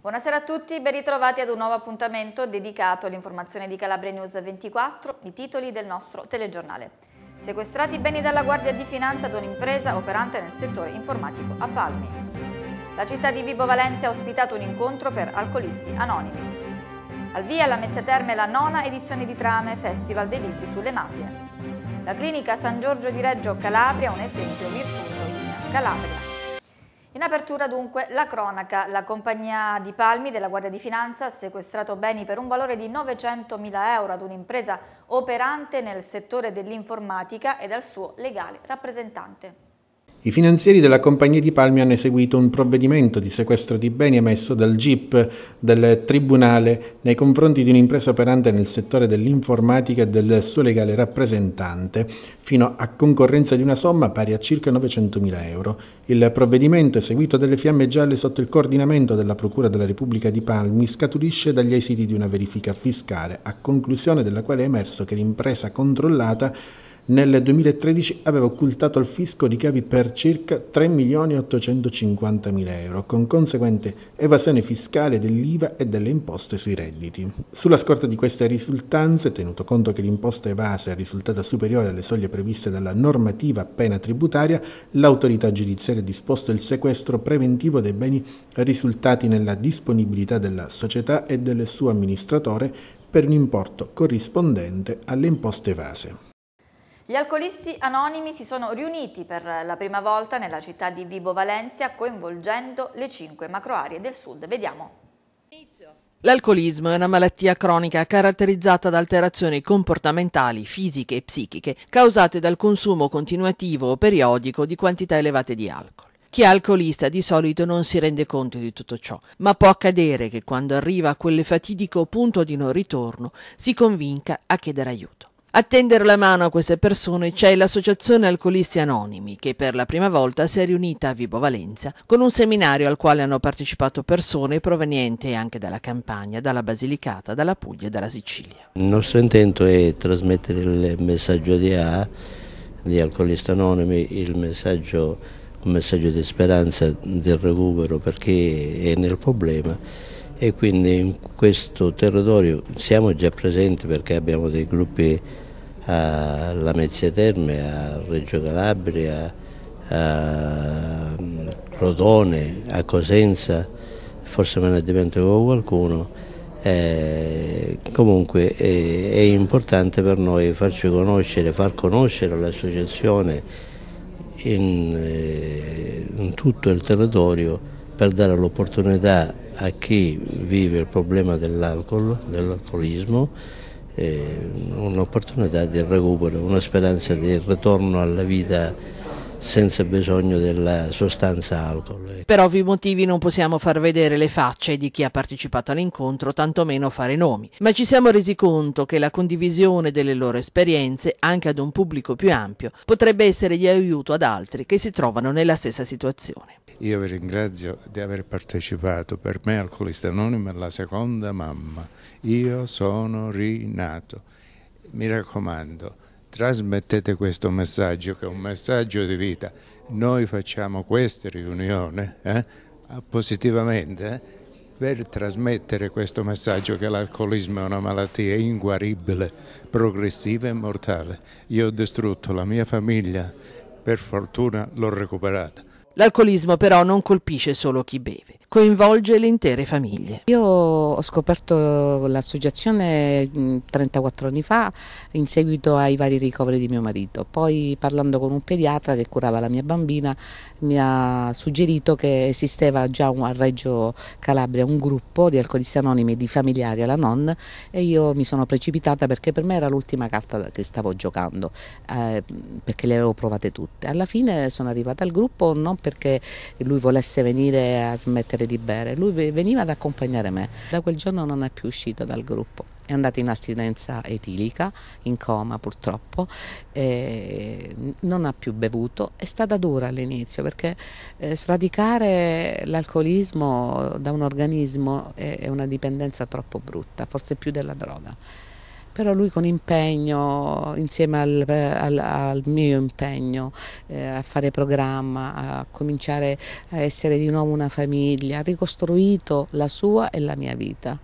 Buonasera a tutti, ben ritrovati ad un nuovo appuntamento dedicato all'informazione di Calabria News 24, i titoli del nostro telegiornale. Sequestrati beni dalla Guardia di Finanza ad un'impresa operante nel settore informatico a Palmi. La città di Vibo Valencia ha ospitato un incontro per alcolisti anonimi. Al via la Mezza Terme la nona edizione di Trame, Festival dei libri sulle mafie. La clinica San Giorgio di Reggio Calabria, un esempio virtuoso in Calabria. In apertura dunque la cronaca. La compagnia di Palmi della Guardia di Finanza ha sequestrato beni per un valore di 900.000 euro ad un'impresa operante nel settore dell'informatica ed al suo legale rappresentante. I finanzieri della Compagnia di Palmi hanno eseguito un provvedimento di sequestro di beni emesso dal GIP del Tribunale nei confronti di un'impresa operante nel settore dell'informatica e del suo legale rappresentante, fino a concorrenza di una somma pari a circa 900.000 euro. Il provvedimento, eseguito dalle Fiamme Gialle sotto il coordinamento della Procura della Repubblica di Palmi, scaturisce dagli esiti di una verifica fiscale, a conclusione della quale è emerso che l'impresa controllata nel 2013 aveva occultato al fisco ricavi per circa 3.850.000 euro, con conseguente evasione fiscale dell'IVA e delle imposte sui redditi. Sulla scorta di queste risultanze, tenuto conto che l'imposta evasa è risultata superiore alle soglie previste dalla normativa pena tributaria, l'autorità giudiziaria ha disposto il sequestro preventivo dei beni risultati nella disponibilità della società e del suo amministratore per un importo corrispondente alle imposte evase. Gli alcolisti anonimi si sono riuniti per la prima volta nella città di Vibo Valencia coinvolgendo le cinque macro aree del sud. Vediamo. L'alcolismo è una malattia cronica caratterizzata da alterazioni comportamentali, fisiche e psichiche causate dal consumo continuativo o periodico di quantità elevate di alcol. Chi è alcolista di solito non si rende conto di tutto ciò, ma può accadere che quando arriva a quel fatidico punto di non ritorno si convinca a chiedere aiuto. A tendere la mano a queste persone c'è l'Associazione Alcolisti Anonimi, che per la prima volta si è riunita a Vibo Valenza con un seminario al quale hanno partecipato persone provenienti anche dalla Campania, dalla Basilicata, dalla Puglia e dalla Sicilia. Il nostro intento è trasmettere il messaggio di A, di Alcolisti Anonimi, il messaggio, un messaggio di speranza del recupero per chi è nel problema e quindi in questo territorio siamo già presenti perché abbiamo dei gruppi eh, a Lamezia Terme, a Reggio Calabria, a mm, Rodone, a Cosenza, forse me ne dimentico qualcuno. Eh, comunque è, eh, è importante per noi farci conoscere, far conoscere l'associazione in, eh, in tutto il territorio per dare l'opportunità a chi vive il problema dell'alcol, dell'alcolismo, eh, un'opportunità di recupero, una speranza di ritorno alla vita senza bisogno della sostanza alcol. Per ovvi motivi non possiamo far vedere le facce di chi ha partecipato all'incontro, tantomeno fare nomi, ma ci siamo resi conto che la condivisione delle loro esperienze, anche ad un pubblico più ampio, potrebbe essere di aiuto ad altri che si trovano nella stessa situazione. Io vi ringrazio di aver partecipato, per me Alcolista Anonimo è la seconda mamma, io sono rinato, mi raccomando trasmettete questo messaggio che è un messaggio di vita. Noi facciamo questa riunione eh, positivamente eh, per trasmettere questo messaggio che l'alcolismo è una malattia inguaribile, progressiva e mortale. Io ho distrutto la mia famiglia, per fortuna l'ho recuperata L'alcolismo però non colpisce solo chi beve, coinvolge le intere famiglie. Io ho scoperto l'associazione 34 mm, anni fa in seguito ai vari ricoveri di mio marito, poi parlando con un pediatra che curava la mia bambina mi ha suggerito che esisteva già a Reggio Calabria un gruppo di alcolisti anonimi di familiari alla nonna e io mi sono precipitata perché per me era l'ultima carta che stavo giocando, eh, perché le avevo provate tutte. Alla fine sono arrivata al gruppo non perché lui volesse venire a smettere di bere, lui veniva ad accompagnare me. Da quel giorno non è più uscito dal gruppo, è andata in astinenza etilica, in coma purtroppo, non ha più bevuto, è stata dura all'inizio perché eh, sradicare l'alcolismo da un organismo è una dipendenza troppo brutta, forse più della droga però lui con impegno, insieme al, al, al mio impegno eh, a fare programma, a cominciare a essere di nuovo una famiglia, ha ricostruito la sua e la mia vita.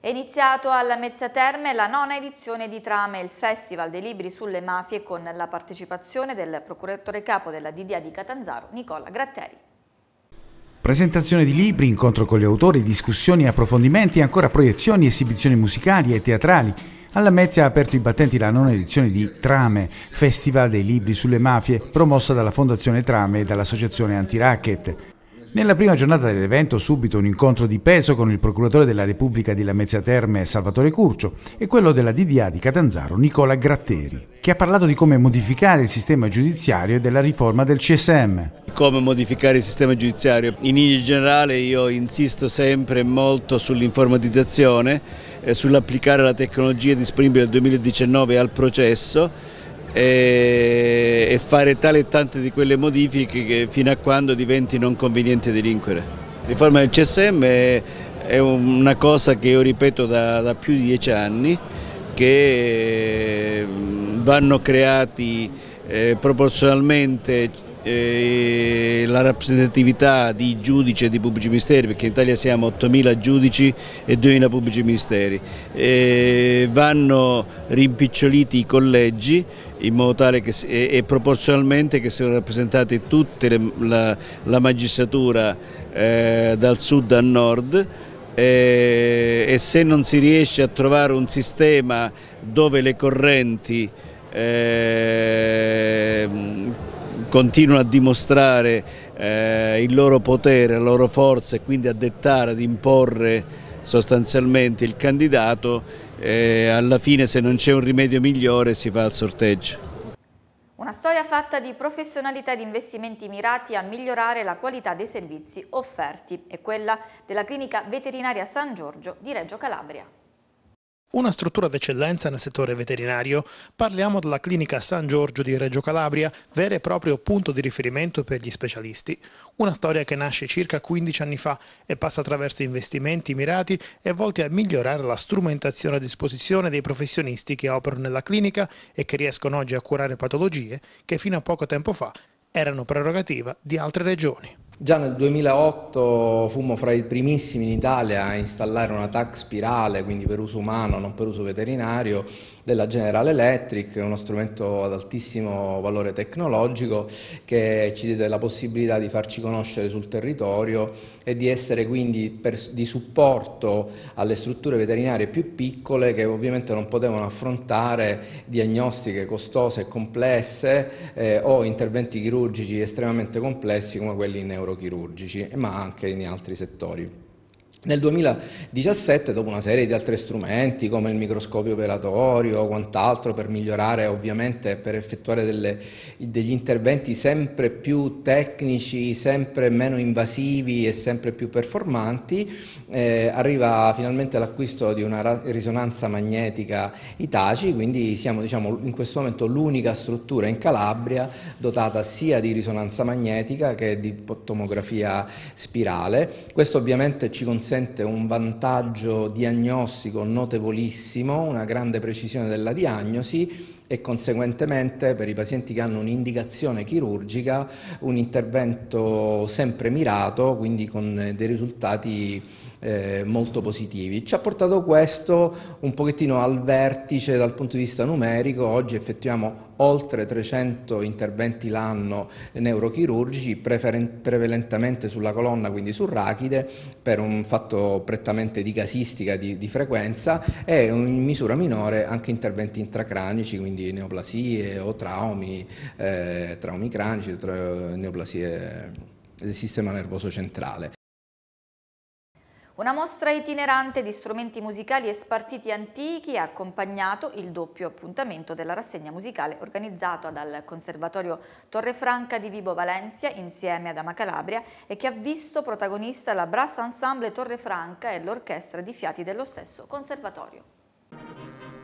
È iniziato alla Mezzia Terme la nona edizione di Trame, il Festival dei Libri sulle Mafie con la partecipazione del procuratore capo della DDA di Catanzaro, Nicola Gratteri. Presentazione di libri, incontro con gli autori, discussioni, approfondimenti e ancora proiezioni, esibizioni musicali e teatrali. Alla Mezia ha aperto i battenti la nona edizione di Trame, Festival dei libri sulle mafie, promossa dalla Fondazione Trame e dall'Associazione Antiracket. Nella prima giornata dell'evento subito un incontro di peso con il procuratore della Repubblica di Lamezia Terme Salvatore Curcio e quello della DDA di Catanzaro Nicola Gratteri, che ha parlato di come modificare il sistema giudiziario e della riforma del CSM. Come modificare il sistema giudiziario? In linea generale io insisto sempre molto sull'informatizzazione, eh, sull'applicare la tecnologia disponibile nel 2019 al processo e, fare tale e tante di quelle modifiche che fino a quando diventi non conveniente delinquere. La riforma del CSM è, è una cosa che io ripeto da, da più di dieci anni che vanno creati eh, proporzionalmente eh, la rappresentatività di giudici e di pubblici ministeri, perché in Italia siamo 8.000 giudici e 2.000 pubblici ministeri, eh, vanno rimpiccioliti i collegi in modo tale che e, e proporzionalmente che siano rappresentate tutta la, la, magistratura eh, dal sud al nord eh, e se non si riesce a trovare un sistema dove le correnti eh, continuano a dimostrare eh, il loro potere, la loro forza e quindi a dettare, ad imporre sostanzialmente il candidato, eh, alla fine se non c'è un rimedio migliore si va al sorteggio. Una storia fatta di professionalità ed investimenti mirati a migliorare la qualità dei servizi offerti è quella della clinica veterinaria San Giorgio di Reggio Calabria. Una struttura d'eccellenza nel settore veterinario, parliamo della clinica San Giorgio di Reggio Calabria, vero e proprio punto di riferimento per gli specialisti. Una storia che nasce circa 15 anni fa e passa attraverso investimenti mirati e volti a migliorare la strumentazione a disposizione dei professionisti che operano nella clinica e che riescono oggi a curare patologie che fino a poco tempo fa erano prerogativa di altre regioni. Già nel 2008 fummo fra i primissimi in Italia a installare una TAC spirale, quindi per uso umano, non per uso veterinario, della General Electric, uno strumento ad altissimo valore tecnologico che ci dà la possibilità di farci conoscere sul territorio e di essere quindi per, di supporto alle strutture veterinarie più piccole che ovviamente non potevano affrontare diagnostiche costose e complesse eh, o interventi chirurgici estremamente complessi come quelli in Europa neurochirurgici, ma anche in altri settori. Nel 2017, dopo una serie di altri strumenti come il microscopio operatorio o quant'altro per migliorare ovviamente, per effettuare delle, degli interventi sempre più tecnici, sempre meno invasivi e sempre più performanti, eh, arriva finalmente l'acquisto di una risonanza magnetica Itaci, quindi siamo diciamo, in questo momento l'unica struttura in Calabria dotata sia di risonanza magnetica che di tomografia spirale. Questo ovviamente ci consente consente un vantaggio diagnostico notevolissimo, una grande precisione della diagnosi e conseguentemente per i pazienti che hanno un'indicazione chirurgica un intervento sempre mirato, quindi con dei risultati eh, molto positivi. Ci ha portato questo un pochettino al vertice dal punto di vista numerico, oggi effettuiamo oltre 300 interventi l'anno neurochirurgici, prevalentemente sulla colonna, quindi sul rachide, per un fatto prettamente di casistica, di, di frequenza, e in misura minore anche interventi intracranici, quindi neoplasie o traumi, eh, traumi cranici, neoplasie del sistema nervoso centrale. Una mostra itinerante di strumenti musicali e spartiti antichi ha accompagnato il doppio appuntamento della rassegna musicale organizzata dal Conservatorio Torrefranca di Vibo Valencia insieme ad Ama Calabria e che ha visto protagonista la Brass Ensemble Torrefranca e l'Orchestra di Fiati dello stesso Conservatorio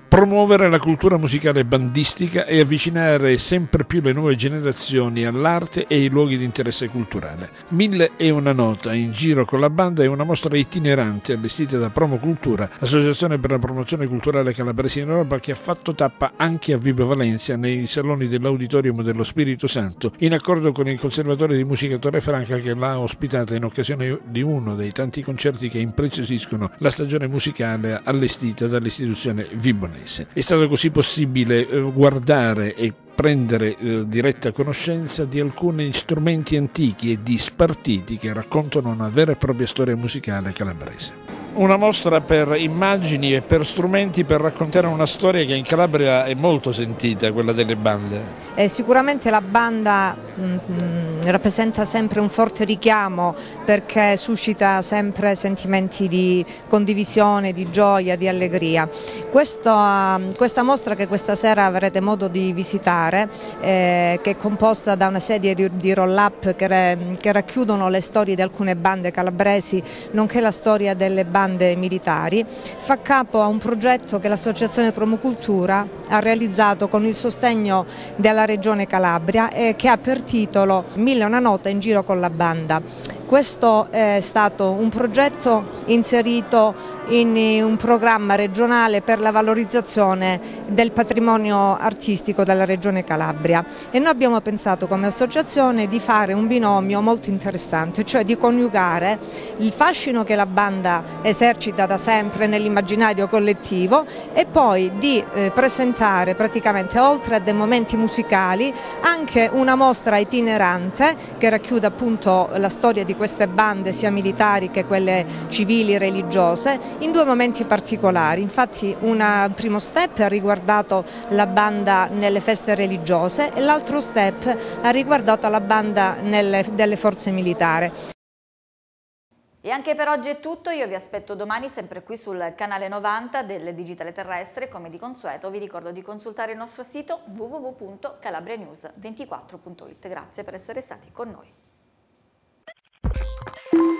promuovere la cultura musicale bandistica e avvicinare sempre più le nuove generazioni all'arte e ai luoghi di interesse culturale. Mille e una nota in giro con la banda è una mostra itinerante allestita da Promo Cultura, associazione per la promozione culturale calabrese in Europa che ha fatto tappa anche a Vibo Valencia nei saloni dell'Auditorium dello Spirito Santo, in accordo con il Conservatorio di Musica Torre Franca che l'ha ospitata in occasione di uno dei tanti concerti che impreziosiscono la stagione musicale allestita dall'istituzione Vibone paese. È stato così possibile eh, guardare e prendere eh, diretta conoscenza di alcuni strumenti antichi e di spartiti che raccontano una vera e propria storia musicale calabrese. Una mostra per immagini e per strumenti per raccontare una storia che in Calabria è molto sentita, quella delle bande. Eh, sicuramente la banda mh, mm, mm, rappresenta sempre un forte richiamo perché suscita sempre sentimenti di condivisione, di gioia, di allegria. Questa, mm, questa mostra che questa sera avrete modo di visitare, eh, che è composta da una serie di, di roll-up che, che racchiudono le storie di alcune bande calabresi, nonché la storia delle bande locande militari, fa capo a un progetto che l'associazione Promocultura ha realizzato con il sostegno della regione Calabria e che ha per titolo Mille una nota in giro con la banda. Questo è stato un progetto inserito in eh, un programma regionale per la valorizzazione del patrimonio artistico della regione Calabria e noi abbiamo pensato come associazione di fare un binomio molto interessante, cioè di coniugare il fascino che la banda esercita da sempre nell'immaginario collettivo e poi di eh, presentare praticamente oltre a dei momenti musicali anche una mostra itinerante che racchiude appunto la storia di queste bande sia militari che quelle civili religiose in due momenti particolari. Infatti un primo step ha riguardato la banda nelle feste religiose e l'altro step ha riguardato la banda nelle, delle forze militari. E anche per oggi è tutto, io vi aspetto domani sempre qui sul canale 90 del Digitale Terrestre, come di consueto vi ricordo di consultare il nostro sito www.calabrianews24.it. Grazie per essere stati con noi.